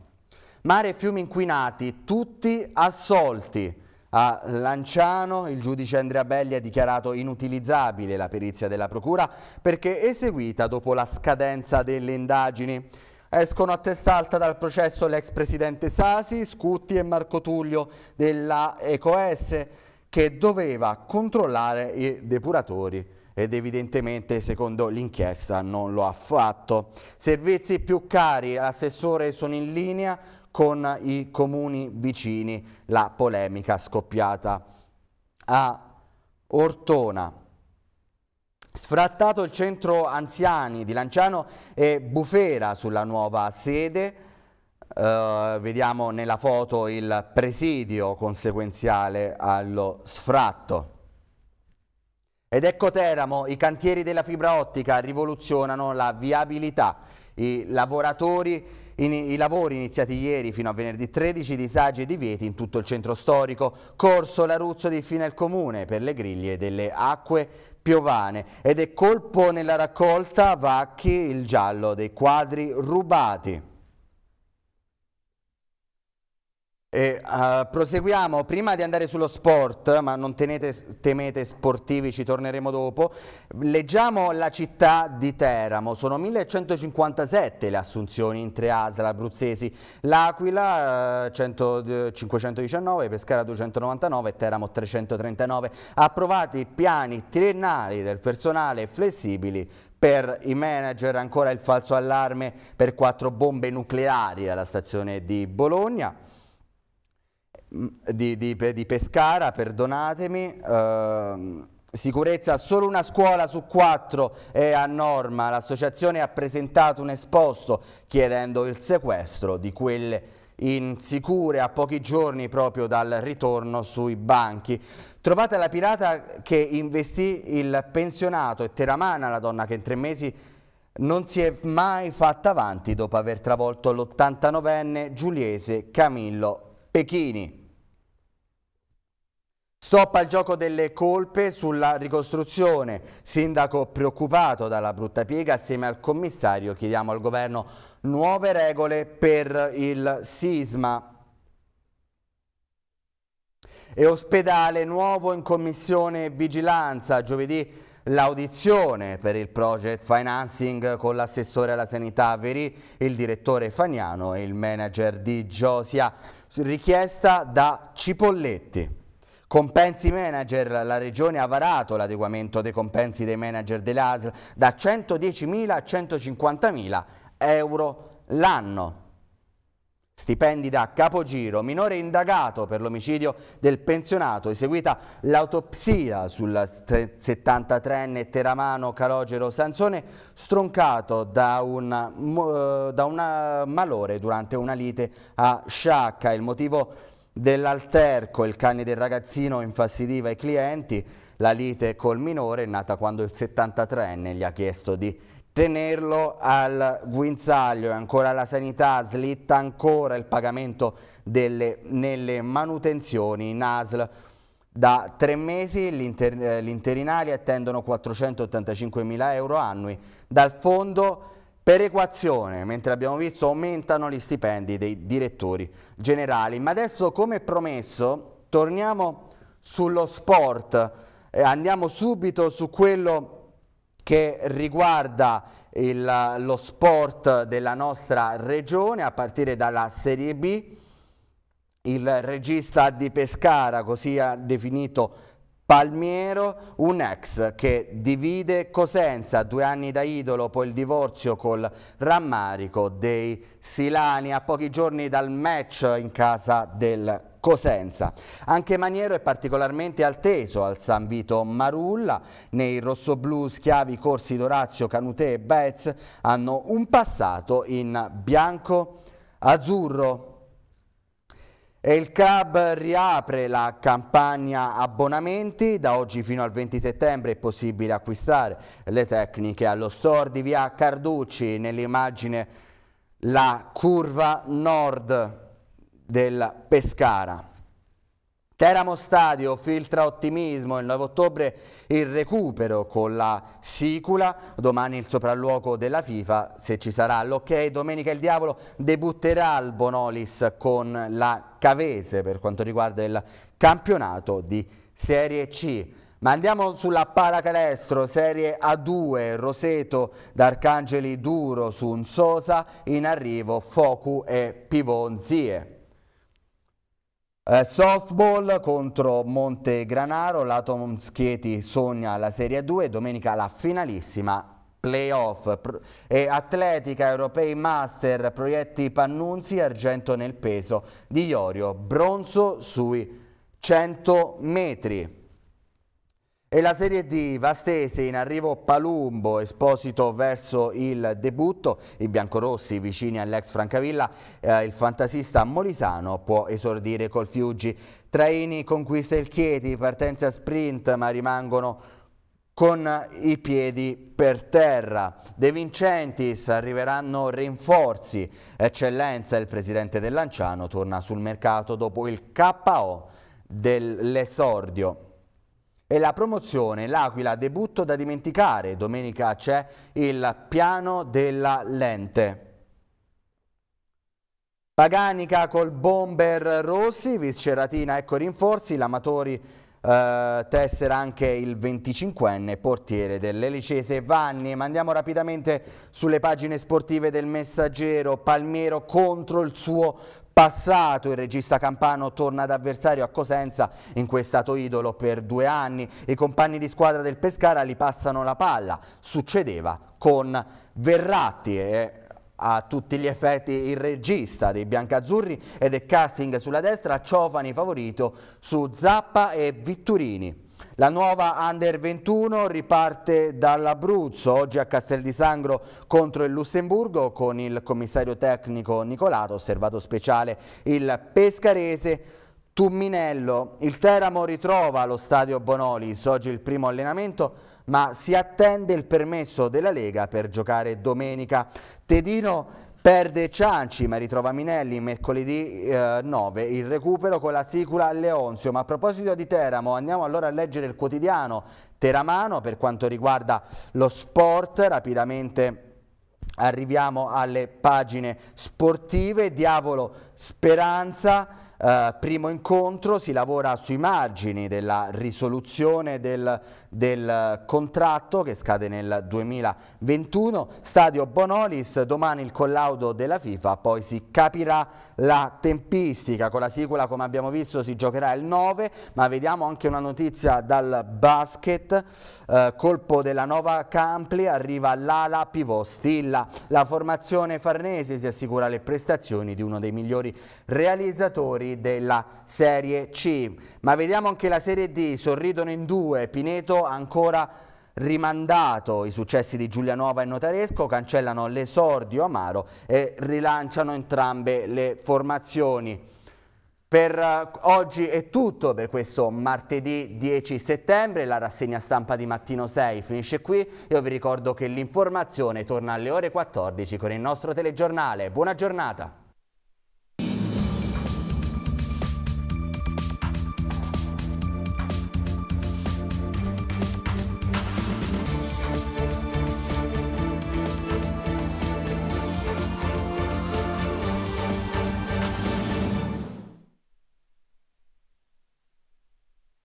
Mare e fiumi inquinati, tutti assolti. A Lanciano il giudice Andrea Belli ha dichiarato inutilizzabile la perizia della procura perché eseguita dopo la scadenza delle indagini. Escono a testa alta dal processo l'ex presidente Sasi, Scutti e Marco Tullio della EcoS che doveva controllare i depuratori ed evidentemente secondo l'inchiesta non lo ha fatto. Servizi più cari, l'assessore sono in linea con i comuni vicini, la polemica scoppiata a Ortona. Sfrattato il centro anziani di Lanciano e Bufera sulla nuova sede, Uh, vediamo nella foto il presidio conseguenziale allo sfratto. Ed ecco Teramo, i cantieri della fibra ottica rivoluzionano la viabilità. I, in, I lavori iniziati ieri fino a venerdì 13 disagi e divieti in tutto il centro storico, corso Laruzzo di fine al comune per le griglie delle acque piovane ed è colpo nella raccolta Vacchi il giallo dei quadri rubati. E, uh, proseguiamo, prima di andare sullo sport, ma non tenete, temete sportivi, ci torneremo dopo, leggiamo la città di Teramo, sono 1157 le assunzioni in tre ASL abruzzesi, l'Aquila uh, eh, 519, eh, Pescara 299 e Teramo 339, approvati piani triennali del personale flessibili per i manager, ancora il falso allarme per quattro bombe nucleari alla stazione di Bologna, Mm, di, di, di Pescara, perdonatemi. Ehm, sicurezza, solo una scuola su quattro è a norma. L'associazione ha presentato un esposto chiedendo il sequestro di quelle insicure a pochi giorni proprio dal ritorno sui banchi. Trovate la pirata che investì il pensionato e Teramana, la donna che in tre mesi non si è mai fatta avanti dopo aver travolto l'89enne giuliese Camillo Pechini. Stop al gioco delle colpe sulla ricostruzione. Sindaco preoccupato dalla brutta piega, assieme al commissario chiediamo al governo nuove regole per il sisma. E ospedale nuovo in commissione vigilanza. Giovedì l'audizione per il project financing con l'assessore alla sanità Veri, il direttore Fagnano e il manager di Giosia richiesta da Cipolletti. Compensi manager, la regione ha varato l'adeguamento dei compensi dei manager dell'ASL da 110.000 a 150.000 euro l'anno. Stipendi da capogiro, minore indagato per l'omicidio del pensionato, eseguita l'autopsia sul 73enne teramano Calogero Sansone, stroncato da, eh, una, da un malore durante una lite a Sciacca. Il motivo dell'alterco, il cane del ragazzino infastidiva i clienti, la lite col minore è nata quando il 73enne gli ha chiesto di tenerlo al guinzaglio e ancora la sanità slitta ancora il pagamento delle, nelle manutenzioni in ASL. Da tre mesi eh, gli inter, interinali attendono 485 mila euro annui dal fondo per equazione, mentre abbiamo visto aumentano gli stipendi dei direttori generali. Ma adesso come promesso torniamo sullo sport, eh, andiamo subito su quello che riguarda il, lo sport della nostra regione a partire dalla Serie B. Il regista di Pescara, così ha definito Palmiero, un ex che divide Cosenza, due anni da idolo, poi il divorzio col rammarico dei Silani a pochi giorni dal match in casa del Cosenza. Anche Maniero è particolarmente alteso al San Vito Marulla, nei rossoblu schiavi corsi d'Orazio, Canute e Betz hanno un passato in bianco-azzurro. E il CAB riapre la campagna abbonamenti, da oggi fino al 20 settembre è possibile acquistare le tecniche allo store di via Carducci, nell'immagine la curva nord del Pescara. Teramo Stadio filtra ottimismo, il 9 ottobre il recupero con la Sicula, domani il sopralluogo della FIFA se ci sarà l'ok, domenica il diavolo debutterà al Bonolis con la Cavese per quanto riguarda il campionato di Serie C. Ma andiamo sulla Paracalestro, serie A2, Roseto d'Arcangeli Duro su un Sosa, in arrivo Focu e Pivonzie. Eh, softball contro Montegranaro, l'Atom Schieti sogna la Serie 2, domenica la finalissima playoff e atletica europei master proietti Pannunzi argento nel peso di Iorio bronzo sui 100 metri e la Serie D Vastese in arrivo Palumbo, Esposito verso il debutto, i biancorossi vicini all'ex Francavilla, eh, il fantasista Molisano può esordire col Fiuggi. Traini conquista il Chieti, partenza sprint ma rimangono con i piedi per terra. De Vincentis arriveranno rinforzi. Eccellenza, il presidente del Lanciano torna sul mercato dopo il KO dell'esordio. E la promozione, l'Aquila, debutto da dimenticare. Domenica c'è il piano della lente. Paganica col bomber Rossi, Visceratina ecco rinforzi, l'Amatori eh, tessera anche il 25enne portiere dell'Elicese Vanni. Ma andiamo rapidamente sulle pagine sportive del Messaggero, Palmiero contro il suo passato. Il regista campano torna ad avversario a Cosenza, in cui è stato idolo per due anni. I compagni di squadra del Pescara gli passano la palla. Succedeva con Verratti e a tutti gli effetti il regista dei biancazzurri ed è casting sulla destra, Ciofani favorito su Zappa e Vitturini. La nuova Under 21 riparte dall'Abruzzo, oggi a Castel di Sangro contro il Lussemburgo con il commissario tecnico Nicolato, osservato speciale il pescarese. Tumminello, il Teramo ritrova lo stadio Bonolis, oggi il primo allenamento, ma si attende il permesso della Lega per giocare domenica. Tedino Perde Cianci ma ritrova Minelli mercoledì eh, 9, il recupero con la sicula Leonzio. Ma a proposito di Teramo andiamo allora a leggere il quotidiano Teramano per quanto riguarda lo sport, rapidamente arriviamo alle pagine sportive, Diavolo Speranza. Eh, primo incontro, si lavora sui margini della risoluzione del del contratto che scade nel 2021. Stadio Bonolis, domani il collaudo della FIFA, poi si capirà la tempistica. Con la Sicula, come abbiamo visto, si giocherà il 9, ma vediamo anche una notizia dal basket. Eh, colpo della nuova Campli, arriva l'ala pivot Stilla. La formazione farnese si assicura le prestazioni di uno dei migliori realizzatori della Serie C. Ma vediamo anche la Serie D, sorridono in due, Pineto ancora rimandato i successi di Giulianova e Notaresco, cancellano l'esordio amaro e rilanciano entrambe le formazioni. Per eh, oggi è tutto per questo martedì 10 settembre, la rassegna stampa di mattino 6 finisce qui, io vi ricordo che l'informazione torna alle ore 14 con il nostro telegiornale, buona giornata!